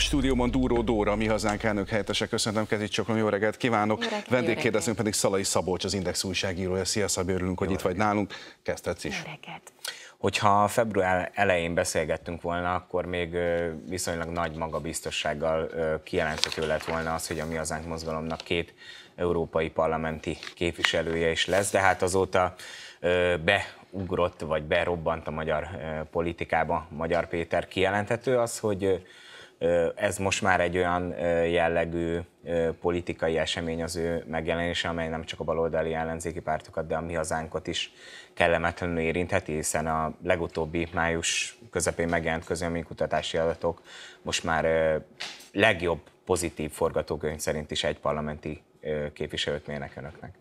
Stúdióban Dúró Dóra, mi hazánk elnök helyettese. Köszöntöm, kezdjük Csak jó reggelt kívánok. Jó reggelt, Vendégkérdezünk pedig Szalai Szabolcs, az Index újságírója. Szia Szabi, örülünk, hogy jó itt reggelt. vagy nálunk. Kezdhetsz is. reggelt. Hogyha február elején beszélgettünk volna, akkor még viszonylag nagy magabiztossággal kijelenthető lett volna az, hogy a Mi Hazánk Mozgalomnak két európai parlamenti képviselője is lesz, de hát azóta beugrott vagy berobbant a magyar politikába Magyar Péter kijelenthető az, hogy ez most már egy olyan jellegű politikai esemény az ő megjelenése, amely nem csak a baloldali ellenzéki pártokat, de a mi hazánkot is kellemetlenül érintheti, hiszen a legutóbbi május közepén megjelent kutatási adatok most már legjobb pozitív forgatókönyv szerint is egy parlamenti képviselőt mérnek önöknek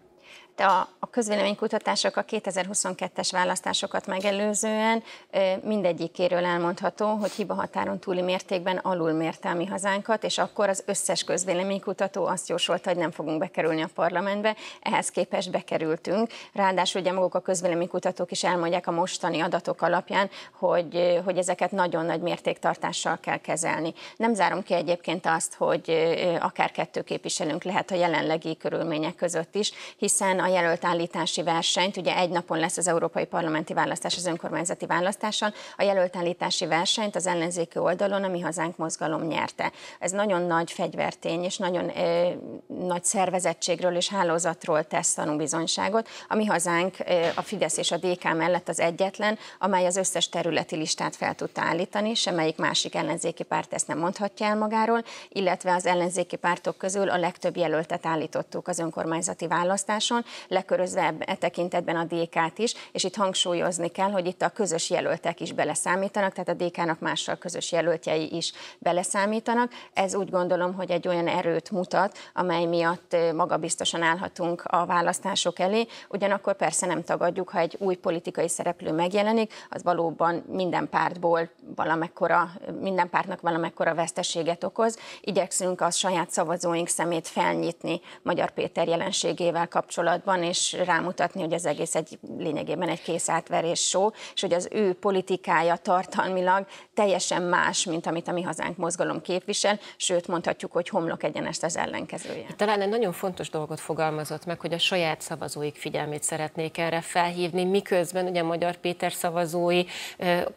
de a, a közvéleménykutatások a 2022-es választásokat megelőzően mindegyikéről elmondható, hogy hiba határon túli mértékben alul mérte a mi hazánkat, és akkor az összes közvéleménykutató azt jósolta, hogy nem fogunk bekerülni a parlamentbe, ehhez képest bekerültünk. Ráadásul ugye maguk a közvéleménykutatók is elmondják a mostani adatok alapján, hogy, hogy ezeket nagyon nagy mértéktartással kell kezelni. Nem zárom ki egyébként azt, hogy akár kettő képviselünk lehet a jelenlegi körülmények között is, hiszen a jelölt állítási versenyt, ugye egy napon lesz az európai parlamenti választás az önkormányzati választáson, a jelölt állítási versenyt az ellenzéki oldalon a Mi Hazánk mozgalom nyerte. Ez nagyon nagy fegyvertény, és nagyon ö, nagy szervezettségről és hálózatról tesz tanúbizonyságot. A Mi Hazánk ö, a Fidesz és a DK mellett az egyetlen, amely az összes területi listát fel tudta állítani, semmelyik másik ellenzéki párt ezt nem mondhatja el magáról, illetve az ellenzéki pártok közül a legtöbb jelöltet állítottuk az önkormányzati választáson, lekörözve e tekintetben a DK-t is, és itt hangsúlyozni kell, hogy itt a közös jelöltek is beleszámítanak, tehát a DK-nak mással közös jelöltjei is beleszámítanak. Ez úgy gondolom, hogy egy olyan erőt mutat, amely miatt magabiztosan állhatunk a választások elé. Ugyanakkor persze nem tagadjuk, ha egy új politikai szereplő megjelenik, az valóban minden pártból valamekkora, minden pártnak valamekkora veszteséget okoz. Igyekszünk a saját szavazóink szemét felnyitni Magyar Péter jelenségével kapcsolatban kapcsolatban, és rámutatni, hogy az egész egy lényegében egy kész átverés só, és hogy az ő politikája tartalmilag teljesen más, mint amit a mi hazánk mozgalom képvisel, sőt mondhatjuk, hogy homlok egyenest az ellenkezője. Talán egy nagyon fontos dolgot fogalmazott meg, hogy a saját szavazóik figyelmét szeretnék erre felhívni, miközben ugye Magyar Péter szavazói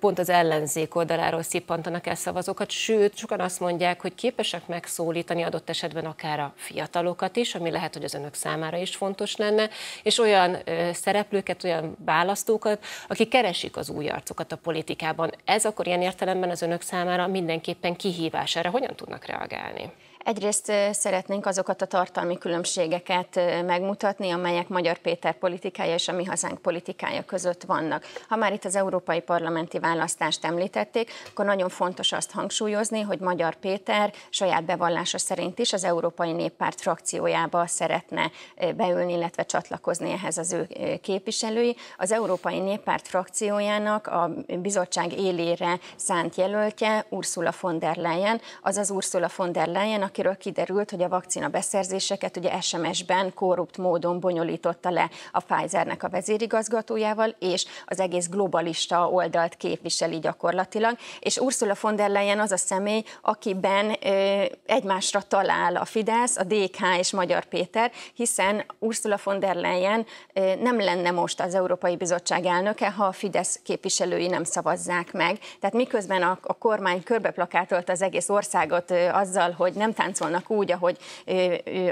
pont az ellenzék oldaláról szippantanak el szavazókat, sőt, sokan azt mondják, hogy képesek megszólítani adott esetben akár a fiatalokat is, ami lehet, hogy az önök számára is fontos lenne, benne, és olyan szereplőket, olyan választókat, akik keresik az új arcokat a politikában. Ez akkor ilyen értelemben az önök számára mindenképpen kihívás. Erre hogyan tudnak reagálni? Egyrészt szeretnénk azokat a tartalmi különbségeket megmutatni, amelyek Magyar Péter politikája és a mi hazánk politikája között vannak. Ha már itt az európai parlamenti választást említették, akkor nagyon fontos azt hangsúlyozni, hogy Magyar Péter saját bevallása szerint is az Európai Néppárt frakciójába szeretne beülni, illetve csatlakozni ehhez az ő képviselői. Az Európai Néppárt frakciójának a bizottság élére szánt jelöltje Ursula von der Leyen, azaz Ursula von der Leyen, akiről kiderült, hogy a vakcina beszerzéseket ugye SMS-ben korrupt módon bonyolította le a Pfizernek a vezérigazgatójával, és az egész globalista oldalt képviseli gyakorlatilag. És Ursula von der Leyen az a személy, akiben ö, egymásra talál a Fidesz, a DK és Magyar Péter, hiszen Ursula von der Leyen ö, nem lenne most az Európai Bizottság elnöke, ha a Fidesz képviselői nem szavazzák meg. Tehát miközben a, a kormány körbeplakátolt az egész országot ö, azzal, hogy nem táncolnak úgy, ahogy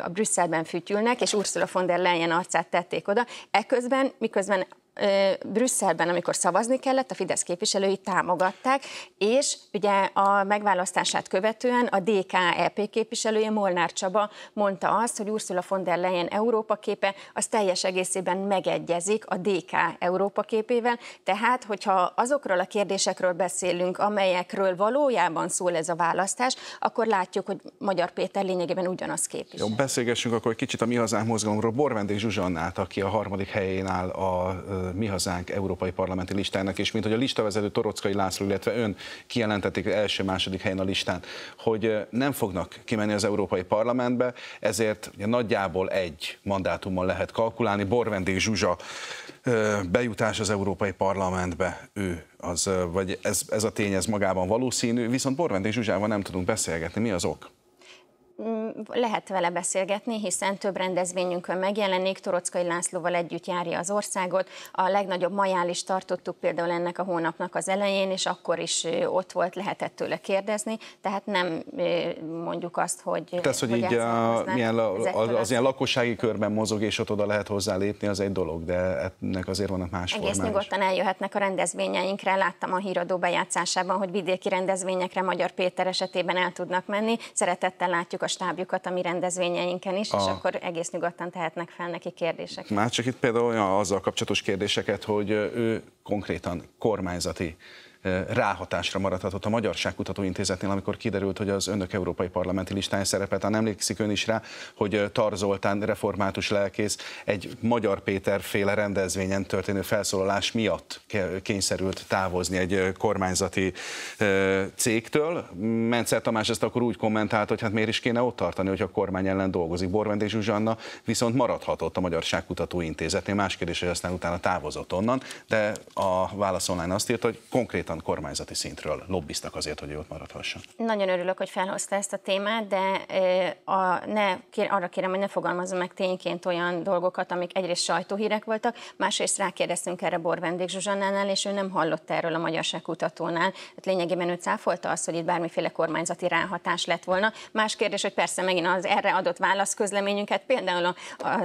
a Brüsszelben fütyülnek, és Ursula von der Leyen arcát tették oda. Eközben, miközben Brüsszelben, amikor szavazni kellett, a Fidesz képviselői támogatták, és ugye a megválasztását követően a DK EP képviselője Molnár Csaba mondta azt, hogy Ursula von der Leyen Európa képe az teljes egészében megegyezik a DK Európa képével, tehát hogyha azokról a kérdésekről beszélünk, amelyekről valójában szól ez a választás, akkor látjuk, hogy Magyar Péter lényegében ugyanaz képvisel. Jó, beszélgessünk akkor egy kicsit a Mi Hazánk mozgalomról. Borvendék Zsuzsannát, aki a harmadik helyén áll a mi Hazánk Európai Parlamenti listának, és mint hogy a listavezető Torockai László, illetve ön kijelentették első-második helyen a listán, hogy nem fognak kimenni az Európai Parlamentbe, ezért ugye, nagyjából egy mandátummal lehet kalkulálni. Borvendék Zsuzsa bejutás az Európai Parlamentbe, ő az, vagy ez, ez a tény, ez magában valószínű, viszont Borvendék Zsuzsával nem tudunk beszélgetni. Mi az ok? Mm, lehet vele beszélgetni, hiszen több rendezvényünkön megjelenik, Torockai Lászlóval együtt járja az országot. A legnagyobb majál is tartottuk például ennek a hónapnak az elején, és akkor is ott volt, lehetett tőle kérdezni, tehát nem mondjuk azt, hogy... Tehát, hogy, hogy így a, milyen, az, az, az ilyen lakossági körben mozog, és ott oda lehet lépni, az egy dolog, de ennek azért vannak más Egész formális. nyugodtan eljöhetnek a rendezvényeinkre, láttam a híradó bejátszásában, hogy vidéki rendezvényekre Magyar Péter esetében el tudnak menni, szeretettel látjuk a stábjukat a mi rendezvényeinken is, a... és akkor egész nyugodtan tehetnek fel neki kérdéseket. Már csak itt például olyan azzal kapcsolatos kérdéseket, hogy ő konkrétan kormányzati ráhatásra maradhatott a Magyar Intézetnél, amikor kiderült, hogy az önök európai parlamenti listáján szerepelt. Nem emlékszik ön is rá, hogy Tar Zoltán református lelkész egy Magyar Péter féle rendezvényen történő felszólalás miatt kényszerült távozni egy kormányzati cégtől. Mencer Tamás ezt akkor úgy kommentált, hogy hát miért is kéne ott tartani, hogy a kormány ellen dolgozik. Borvendés Zsuzsanna viszont maradhatott a Magyar Kutató Intézetnél. Más kérdés, hogy aztán utána távozott onnan, de a válasz online azt írt, hogy konkrét konkrétan kormányzati szintről lobbiztak azért, hogy ő ott maradhasson. Nagyon örülök, hogy felhozta ezt a témát, de a, ne, kér, arra kérem, hogy ne fogalmazom meg tényként olyan dolgokat, amik egyrészt sajtóhírek voltak, másrészt rákérdeztünk erre Bor vendég Zsuzsannánál, és ő nem hallott erről a Magyarság kutatónál. Hát lényegében ő cáfolta azt, hogy itt bármiféle kormányzati ráhatás lett volna. Más kérdés, hogy persze megint az erre adott válaszközleményünket, például a, a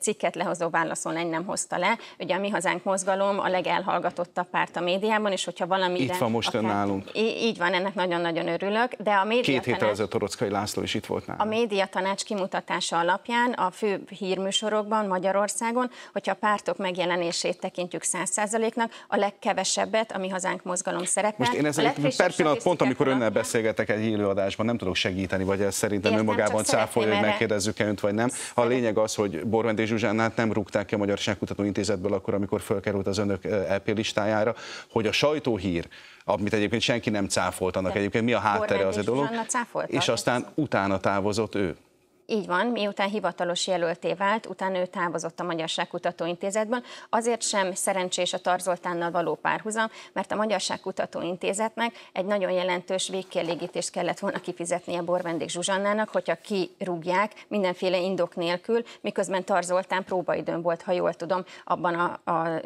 cikket lehozó válaszon nem hozta le. Ugye a Mi Hazánk mozgalom a legelhallgatottabb párt a médiában, és hogyha valami valami. Itt van most ön nálunk. Így van, ennek nagyon-nagyon örülök. De a média Két héttel ezelőtt Torockai László is itt volt nálunk. A média tanács kimutatása alapján a fő hírműsorokban Magyarországon, hogyha a pártok megjelenését tekintjük 100%-nak, a legkevesebbet, ami hazánk mozgalom szerepel. Most én ezzel per pillanat pont, amikor önnel beszélgetek egy élőadásban, nem tudok segíteni, vagy ez szerintem önmagában cáfolja, hogy megkérdezzük -e önt, vagy nem. A lényeg az, hogy Borvendés Zsuzsánát nem rúgták ki a Magyarságkutató Intézetből akkor, amikor fölkerült az önök eh, LP listájára, hogy a sajtóhír hír, amit egyébként senki nem cáfolt annak. De egyébként mi a háttere az a dolog? És aztán utána távozott ő. Így van, miután hivatalos jelölté vált, utána ő távozott a Magyarság Kutatóintézetből. Azért sem szerencsés a Tarzoltánnal való párhuzam, mert a Magyarság Kutatóintézetnek egy nagyon jelentős végkielégítést kellett volna kifizetnie borvendég Zsuzsannának, hogyha kirúgják mindenféle indok nélkül, miközben Tarzoltán próbaidőn volt, ha jól tudom, abban a, a,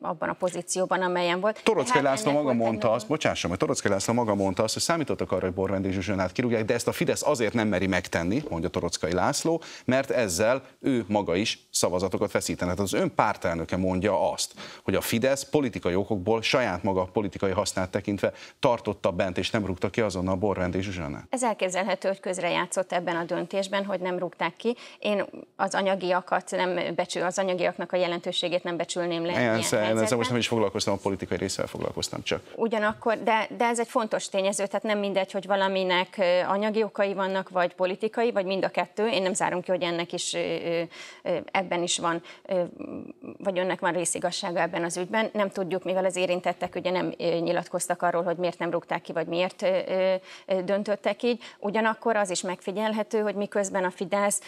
abban a pozícióban, amelyen volt. Torockai hát László maga mondta azt, bocsássam, hogy Torockai László maga mondta azt, hogy számítottak arra, hogy borvendég Zsuzsannát kirúgják, de ezt a Fidesz azért nem meri megtenni, mondja Torockai Kockai László, mert ezzel ő maga is szavazatokat veszítene. Tehát az ön pártelnöke mondja azt, hogy a Fidesz politikai okokból saját maga politikai hasznát tekintve tartotta bent, és nem rúgta ki azonnal Borrend és Zsuzsanna. Ez elképzelhető, hogy közrejátszott ebben a döntésben, hogy nem rúgták ki. Én az anyagiakat nem becsül, az anyagiaknak a jelentőségét nem becsülném le. Ilyen szóval ezzel most nem is foglalkoztam, a politikai részsel foglalkoztam csak. Ugyanakkor, de, de ez egy fontos tényező, tehát nem mindegy, hogy valaminek anyagi okai vannak, vagy politikai, vagy mind a kettő kettő. Én nem zárom ki, hogy ennek is ebben is van, vagy önnek van részigassága ebben az ügyben. Nem tudjuk, mivel az érintettek ugye nem nyilatkoztak arról, hogy miért nem rúgták ki, vagy miért döntöttek így. Ugyanakkor az is megfigyelhető, hogy miközben a Fidesz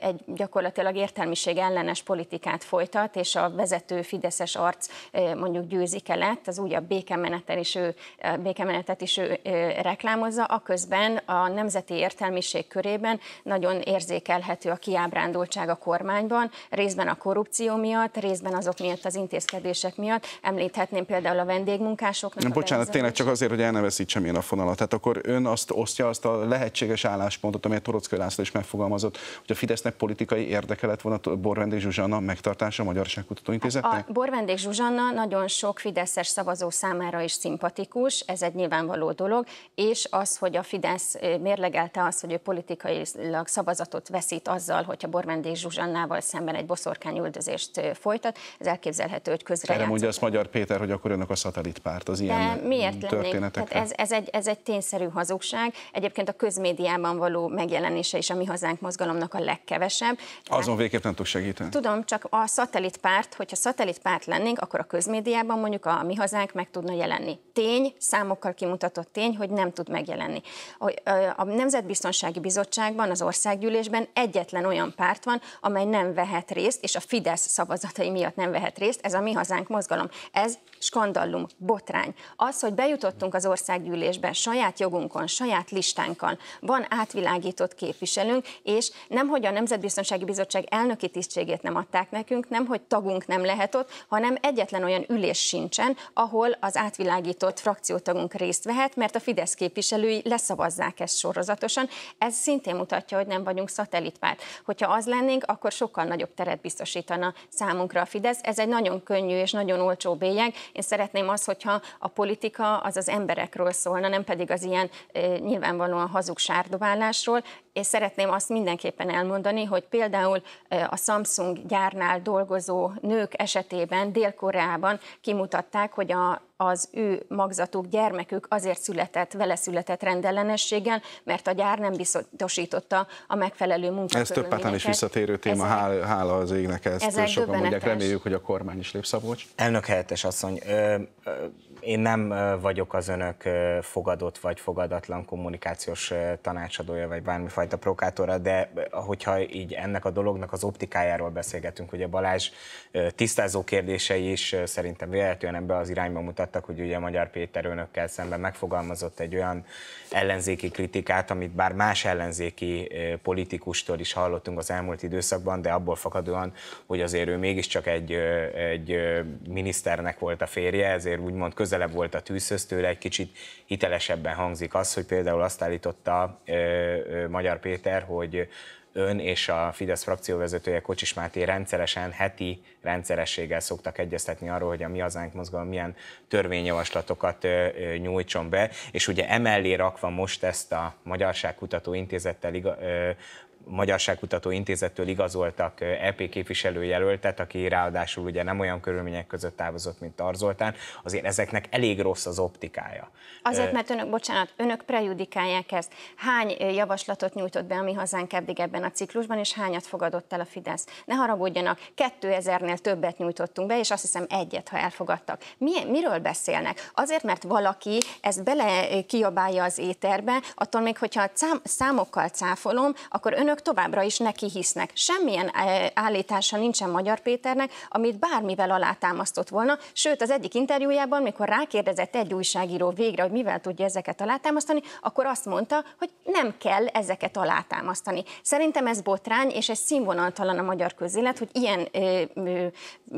egy gyakorlatilag értelmiség ellenes politikát folytat, és a vezető fideszes arc mondjuk győzike lett, az újabb békemenetet is ő, békemenetet is ő reklámozza, aközben a nemzeti értelmiség körében nagyon érzékelhető a kiábrándultság a kormányban, részben a korrupció miatt, részben azok miatt az intézkedések miatt. Említhetném például a vendégmunkásoknak. Nem, bocsánat, tényleg csak azért, hogy elneveszítsem én a fonalat. Tehát akkor ön azt osztja azt a lehetséges álláspontot, amelyet Torockai László is megfogalmazott, hogy a Fidesznek politikai érdeke lett volna a Borvendék Zsuzsanna megtartása a Magyarság Kutatóintézetnek? A Borvendék Zsuzsanna nagyon sok fideszes szavazó számára is szimpatikus, ez egy nyilvánvaló dolog, és az, hogy a Fidesz eh, mérlegelte azt, hogy ő politikailag szavaz szavazatot veszít azzal, hogyha Bormendés Zsuzsannával szemben egy boszorkány üldözést folytat, ez elképzelhető, hogy közre Nem mondja azt Magyar Péter, hogy akkor önök a szatellitpárt az ilyen De miért történetek? Hát ez, ez, egy, ez egy tényszerű hazugság. Egyébként a közmédiában való megjelenése is a Mi Hazánk mozgalomnak a legkevesebb. Tehát Azon végképp nem tudok segíteni. Tudom, csak a szatellitpárt, hogyha szatellitpárt lennénk, akkor a közmédiában mondjuk a Mi Hazánk meg tudna jelenni. Tény, számokkal kimutatott tény, hogy nem tud megjelenni. A, a Nemzetbiztonsági Bizottságban az ország országgyűlésben egyetlen olyan párt van, amely nem vehet részt, és a Fidesz szavazatai miatt nem vehet részt, ez a Mi Hazánk mozgalom. Ez skandallum, botrány. Az, hogy bejutottunk az országgyűlésbe saját jogunkon, saját listánkkal, van átvilágított képviselőnk, és nem, hogy a Nemzetbiztonsági Bizottság elnöki tisztségét nem adták nekünk, nem, hogy tagunk nem lehet ott, hanem egyetlen olyan ülés sincsen, ahol az átvilágított frakciótagunk részt vehet, mert a Fidesz képviselői leszavazzák ezt sorozatosan. Ez szintén mutatja, hogy nem vagyunk vagyunk szatellitpárt. Hogyha az lennénk, akkor sokkal nagyobb teret biztosítana számunkra a Fidesz. Ez egy nagyon könnyű és nagyon olcsó bélyeg. Én szeretném azt, hogyha a politika az az emberekről szólna, nem pedig az ilyen eh, nyilvánvalóan hazug sárdobálásról és szeretném azt mindenképpen elmondani, hogy például a Samsung gyárnál dolgozó nők esetében Dél-Koreában kimutatták, hogy a az ő magzatuk, gyermekük azért született, vele született rendellenességgel, mert a gyár nem biztosította a megfelelő munkát. Ez több pátán is visszatérő téma, ezek, hála, az égnek ezt ezek sokan mondják, reméljük, hogy a kormány is lép Szabolcs. Elnök helyettes asszony, ö, ö, én nem vagyok az önök fogadott vagy fogadatlan kommunikációs tanácsadója, vagy bármifajta prokátora, de hogyha így ennek a dolognak az optikájáról beszélgetünk, ugye Balázs tisztázó kérdései is szerintem véletlenül ebbe az irányba mutattak, hogy ugye Magyar Péter önökkel szemben megfogalmazott egy olyan ellenzéki kritikát, amit bár más ellenzéki politikustól is hallottunk az elmúlt időszakban, de abból fakadóan, hogy azért ő mégiscsak egy, egy miniszternek volt a férje, ezért úgymond közel közelebb volt a tűzhöz tőle, egy kicsit hitelesebben hangzik az, hogy például azt állította ö, ö, Magyar Péter, hogy ön és a Fidesz frakcióvezetője Kocsis Máté rendszeresen, heti rendszerességgel szoktak egyeztetni arról, hogy a Mi Hazánk Mozgalom milyen törvényjavaslatokat nyújtson be, és ugye emellé rakva most ezt a Kutató Intézettel Magyarságkutató Intézettől igazoltak EP képviselőjelöltet, aki ráadásul ugye nem olyan körülmények között távozott, mint Tarzoltán, azért ezeknek elég rossz az optikája. Azért, mert önök, bocsánat, önök prejudikálják ezt. Hány javaslatot nyújtott be a mi hazánk eddig ebben a ciklusban, és hányat fogadott el a Fidesz? Ne haragudjanak, 2000-nél többet nyújtottunk be, és azt hiszem egyet, ha elfogadtak. Mi, miről beszélnek? Azért, mert valaki ezt bele kiabálja az éterbe, attól még, hogyha számokkal cáfolom, akkor önök önök továbbra is neki hisznek. Semmilyen e, állítása nincsen Magyar Péternek, amit bármivel alátámasztott volna, sőt az egyik interjújában, mikor rákérdezett egy újságíró végre, hogy mivel tudja ezeket alátámasztani, akkor azt mondta, hogy nem kell ezeket alátámasztani. Szerintem ez botrány, és ez színvonaltalan a magyar közélet, hogy ilyen ö, e, ö,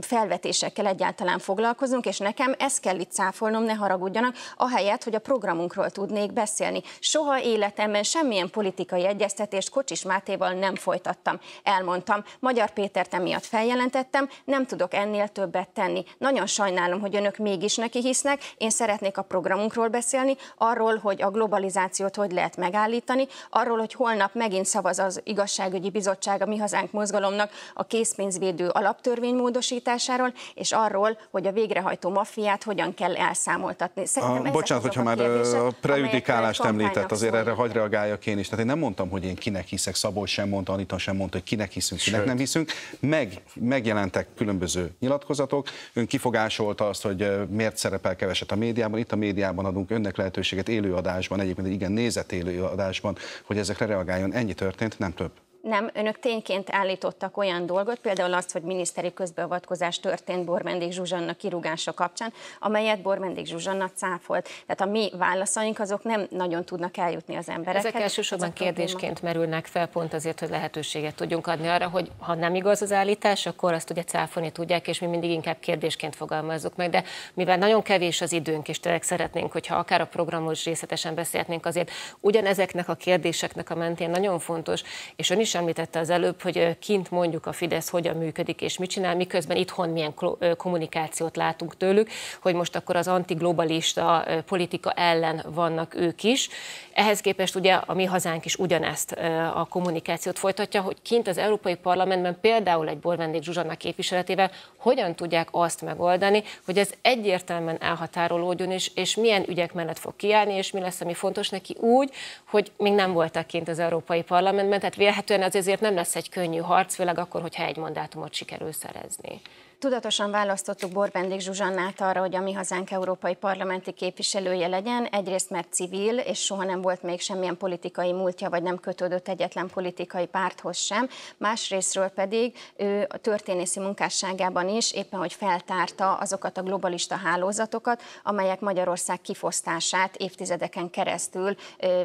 felvetésekkel egyáltalán foglalkozunk, és nekem ezt kell itt cáfolnom, ne haragudjanak, ahelyett, hogy a programunkról tudnék beszélni. Soha életemben semmilyen politikai egyeztetést Kocsis már Mátéval nem folytattam, elmondtam. Magyar Pétert emiatt feljelentettem, nem tudok ennél többet tenni. Nagyon sajnálom, hogy önök mégis neki hisznek. Én szeretnék a programunkról beszélni, arról, hogy a globalizációt hogy lehet megállítani, arról, hogy holnap megint szavaz az igazságügyi bizottság a Mi Hazánk mozgalomnak a készpénzvédő alaptörvény módosításáról, és arról, hogy a végrehajtó maffiát hogyan kell elszámoltatni. a, bocsánat, hogyha már a prejudikálást említett, azért erre hagy reagáljak én is. Tehát én nem mondtam, hogy én kinek hiszek Szabolcs sem mondta, Anita sem mondta, hogy kinek hiszünk, kinek Sőt. nem hiszünk. Meg, megjelentek különböző nyilatkozatok. Ön kifogásolta azt, hogy miért szerepel keveset a médiában. Itt a médiában adunk önnek lehetőséget élőadásban, egyébként egy igen nézett élőadásban, hogy ezekre reagáljon. Ennyi történt, nem több. Nem, önök tényként állítottak olyan dolgot, például azt, hogy miniszteri közbeavatkozás történt Bormendik Zsuzsanna kirúgása kapcsán, amelyet Bormendik Zsuzsanna cáfolt. Tehát a mi válaszaink azok nem nagyon tudnak eljutni az emberekhez. Ezek elsősorban Ez kérdésként probléma. merülnek fel, pont azért, hogy lehetőséget tudjunk adni arra, hogy ha nem igaz az állítás, akkor azt ugye cáfolni tudják, és mi mindig inkább kérdésként fogalmazzuk meg. De mivel nagyon kevés az időnk, és tényleg szeretnénk, hogyha akár a programról részletesen beszélhetnénk, azért ugyanezeknek a kérdéseknek a mentén nagyon fontos, és ön is említette az előbb, hogy kint mondjuk a Fidesz hogyan működik és mit csinál, miközben itthon milyen kommunikációt látunk tőlük, hogy most akkor az antiglobalista politika ellen vannak ők is. Ehhez képest ugye a mi hazánk is ugyanezt a kommunikációt folytatja, hogy kint az Európai Parlamentben például egy borvendég Zsuzsanna képviseletével hogyan tudják azt megoldani, hogy ez egyértelműen elhatárolódjon is, és milyen ügyek mellett fog kiállni, és mi lesz, ami fontos neki úgy, hogy még nem voltak kint az Európai Parlamentben, tehát vélhetően az ezért nem lesz egy könnyű harc, főleg akkor, hogyha egy mandátumot sikerül szerezni. Tudatosan választottuk Borbendik Zsuzsannát arra, hogy a Mi Hazánk Európai Parlamenti képviselője legyen, egyrészt mert civil, és soha nem volt még semmilyen politikai múltja, vagy nem kötődött egyetlen politikai párthoz sem, másrésztről pedig ő a történészi munkásságában is éppen, hogy feltárta azokat a globalista hálózatokat, amelyek Magyarország kifosztását évtizedeken keresztül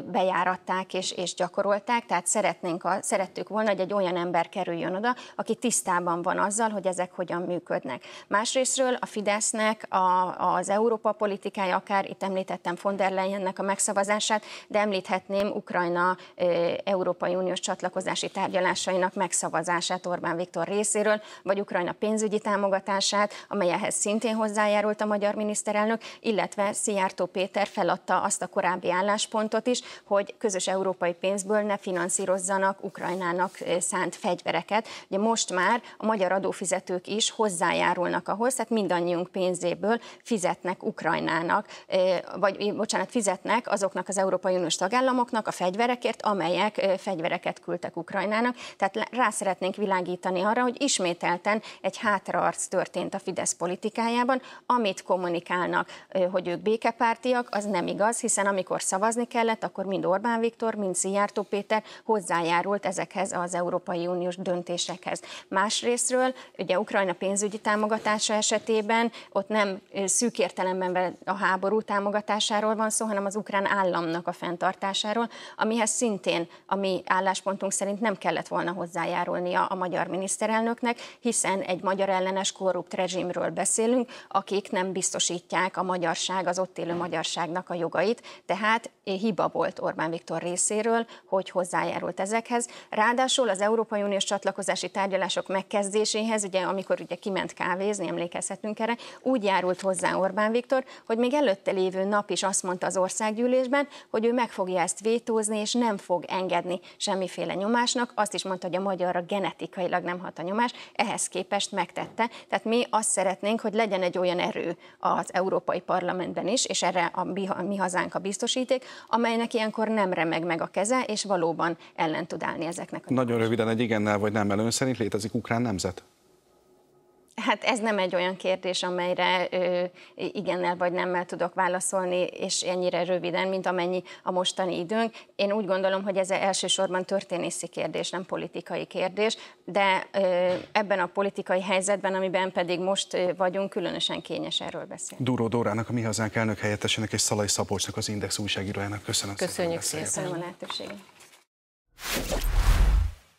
bejáratták és, és gyakorolták, tehát szeretnénk, a, szerettük volna, hogy egy olyan ember kerüljön oda, aki tisztában van azzal, hogy ezek hogyan működnek működnek. Másrésztről a Fidesznek a, az Európa politikája, akár itt említettem von der Leyennek a megszavazását, de említhetném Ukrajna Európai Uniós csatlakozási tárgyalásainak megszavazását Orbán Viktor részéről, vagy Ukrajna pénzügyi támogatását, amelyhez szintén hozzájárult a magyar miniszterelnök, illetve Szijjártó Péter feladta azt a korábbi álláspontot is, hogy közös európai pénzből ne finanszírozzanak Ukrajnának szánt fegyvereket. Ugye most már a magyar adófizetők is hozzá hozzájárulnak ahhoz, tehát mindannyiunk pénzéből fizetnek Ukrajnának, vagy bocsánat, fizetnek azoknak az Európai Uniós tagállamoknak a fegyverekért, amelyek fegyvereket küldtek Ukrajnának. Tehát rá szeretnénk világítani arra, hogy ismételten egy hátraarc történt a Fidesz politikájában, amit kommunikálnak, hogy ők békepártiak, az nem igaz, hiszen amikor szavazni kellett, akkor mind Orbán Viktor, mind Szijjártó Péter hozzájárult ezekhez az Európai Uniós döntésekhez. Másrésztről, ugye Ukrajna pénz pénzügyi támogatása esetében ott nem szűk értelemben a háború támogatásáról van szó, hanem az ukrán államnak a fenntartásáról, amihez szintén a mi álláspontunk szerint nem kellett volna hozzájárulnia a magyar miniszterelnöknek, hiszen egy magyar ellenes korrupt rezsimről beszélünk, akik nem biztosítják a magyarság, az ott élő magyarságnak a jogait, tehát eh, hiba volt Orbán Viktor részéről, hogy hozzájárult ezekhez. Ráadásul az Európai Uniós csatlakozási tárgyalások megkezdéséhez, ugye amikor ugye ki kiment kávézni, emlékezhetünk erre, úgy járult hozzá Orbán Viktor, hogy még előtte lévő nap is azt mondta az országgyűlésben, hogy ő meg fogja ezt vétózni, és nem fog engedni semmiféle nyomásnak. Azt is mondta, hogy a magyarra genetikailag nem hat a nyomás, ehhez képest megtette. Tehát mi azt szeretnénk, hogy legyen egy olyan erő az Európai Parlamentben is, és erre a mi hazánk a biztosíték, amelynek ilyenkor nem remeg meg a keze, és valóban ellen tud állni ezeknek. A Nagyon röviden egy igennel vagy nemmel ön szerint létezik ukrán nemzet? Hát ez nem egy olyan kérdés, amelyre ö, igennel vagy nemmel tudok válaszolni, és ennyire röviden, mint amennyi a mostani időnk. Én úgy gondolom, hogy ez elsősorban történészi kérdés, nem politikai kérdés, de ö, ebben a politikai helyzetben, amiben pedig most vagyunk, különösen kényes erről beszélni. Duró Dórának, a Mi Hazánk elnök helyettesének és Szalai Szabolcsnak, az Index újságírójának köszönöm Köszönjük szépen. Köszönjük szépen a lehetőséget.